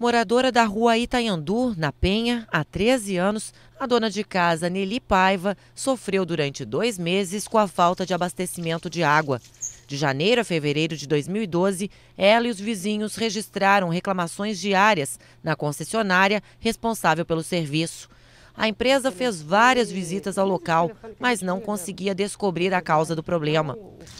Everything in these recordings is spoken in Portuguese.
Moradora da rua Itaiandu, na Penha, há 13 anos, a dona de casa Nelly Paiva sofreu durante dois meses com a falta de abastecimento de água. De janeiro a fevereiro de 2012, ela e os vizinhos registraram reclamações diárias na concessionária responsável pelo serviço. A empresa fez várias visitas ao local, mas não conseguia descobrir a causa do problema.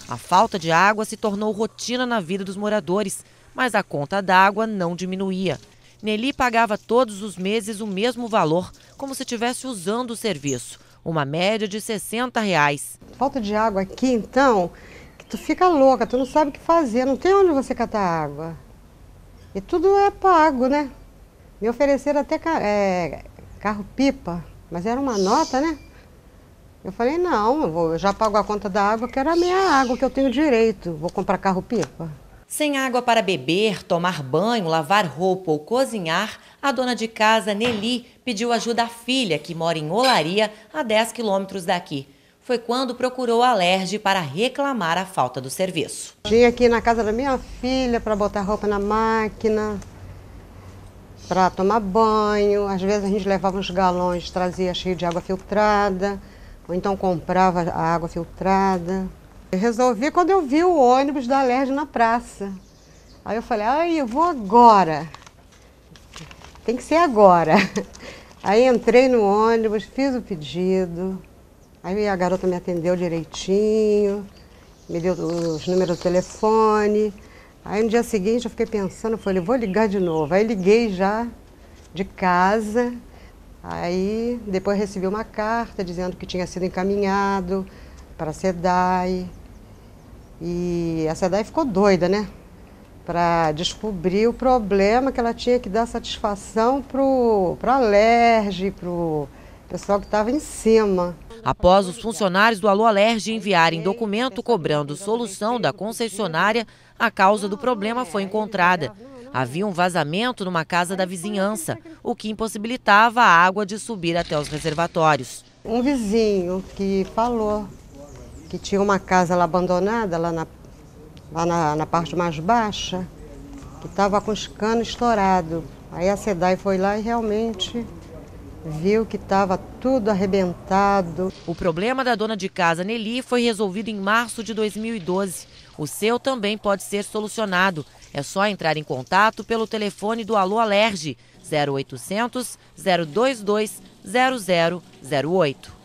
A falta de água se tornou rotina na vida dos moradores, mas a conta d'água não diminuía. Nelly pagava todos os meses o mesmo valor, como se estivesse usando o serviço, uma média de 60 reais. Falta de água aqui, então, que tu fica louca, tu não sabe o que fazer, não tem onde você catar água. E tudo é pago, né? Me ofereceram até é, carro-pipa, mas era uma nota, né? Eu falei, não, eu, vou, eu já pago a conta da água, quero a minha água que eu tenho direito. Vou comprar carro-pipa. Sem água para beber, tomar banho, lavar roupa ou cozinhar, a dona de casa, Nelly, pediu ajuda à filha, que mora em Olaria, a 10 quilômetros daqui. Foi quando procurou a Lerge para reclamar a falta do serviço. Vinha aqui na casa da minha filha para botar roupa na máquina, para tomar banho. Às vezes a gente levava uns galões, trazia cheio de água filtrada, ou então comprava a água filtrada. Eu resolvi quando eu vi o ônibus da Alerj na praça. Aí eu falei, ai, eu vou agora. Tem que ser agora. Aí entrei no ônibus, fiz o pedido. Aí a garota me atendeu direitinho, me deu os números do telefone. Aí no dia seguinte eu fiquei pensando, eu falei, vou ligar de novo. Aí liguei já de casa. Aí depois recebi uma carta dizendo que tinha sido encaminhado para a SEDAI. E a SEDAI ficou doida, né? Para descobrir o problema que ela tinha que dar satisfação para a LERJ, para o pessoal que estava em cima. Após os funcionários do Alô Alerge enviarem documento cobrando solução da concessionária, a causa do problema foi encontrada. Havia um vazamento numa casa da vizinhança, o que impossibilitava a água de subir até os reservatórios. Um vizinho que falou que tinha uma casa lá abandonada, lá na, lá na, na parte mais baixa, que estava com os canos estourados. Aí a SEDAI foi lá e realmente viu que estava tudo arrebentado. O problema da dona de casa Nelly foi resolvido em março de 2012. O seu também pode ser solucionado. É só entrar em contato pelo telefone do Alô Alerge 0800 022 0008.